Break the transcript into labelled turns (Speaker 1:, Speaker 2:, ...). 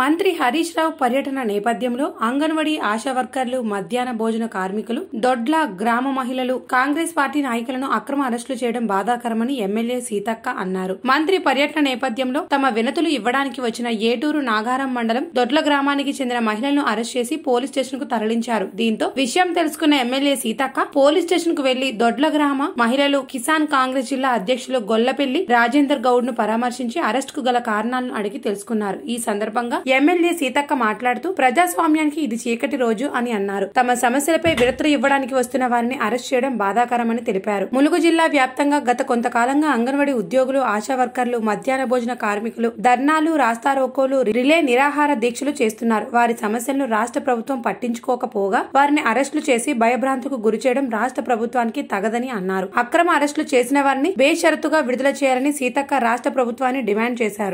Speaker 1: మంత్రి హరీష్ రావు పర్యటన నేపథ్యంలో అంగన్వాడీ ఆశా వర్కర్లు మధ్యాహ్న భోజన కార్మికులు దొడ్ల గ్రామ మహిళలు కాంగ్రెస్ పార్టీ నాయకులను అక్రమ అరెస్టులు చేయడం బాధాకరమని ఎమ్మెల్యే సీతక్క అన్నారు మంత్రి పర్యటన నేపథ్యంలో తమ వినతులు ఇవ్వడానికి వచ్చిన ఏటూరు నాగారం మండలం దొడ్ల గ్రామానికి చెందిన మహిళలను అరెస్ట్ చేసి పోలీస్ స్టేషన్ కు తరలించారు దీంతో విషయం తెలుసుకున్న ఎమ్మెల్యే సీతక్క పోలీస్ స్టేషన్ కు వెళ్లి దొడ్ల గ్రామ మహిళలు కిసాన్ కాంగ్రెస్ జిల్లా అధ్యక్షులు గొల్లపెల్లి రాజేందర్ గౌడ్ ను పరామర్శించి అరెస్ట్ కు గల కారణాలను అడిగి తెలుసుకున్నారు ఈ సందర్భంగా ఎమ్మెల్యే సీతక్క మాట్లాడుతూ ప్రజాస్వామ్యానికి ఇది చీకటి రోజు అని అన్నారు తమ సమస్యలపై విడతలు ఇవ్వడానికి వస్తున్న వారిని అరెస్ట్ చేయడం బాధాకరమని తెలిపారు ములుగు జిల్లా వ్యాప్తంగా గత కొంతకాలంగా అంగన్వాడీ ఉద్యోగులు ఆశా వర్కర్లు మధ్యాహ్న భోజన కార్మికులు ధర్నాలు రాస్తారోకోలు రిలే నిరాహార దీక్షలు చేస్తున్నారు వారి సమస్యలను రాష్ట్ర ప్రభుత్వం పట్టించుకోకపోగా వారిని అరెస్టులు చేసి భయభ్రాంతుకు గురి చేయడం రాష్ట్ర ప్రభుత్వానికి తగదని అన్నారు అక్రమ అరెస్టులు చేసిన వారిని బేషరతుగా విడుదల చేయాలని సీతక్క రాష్ట్ర ప్రభుత్వాన్ని డిమాండ్ చేశారు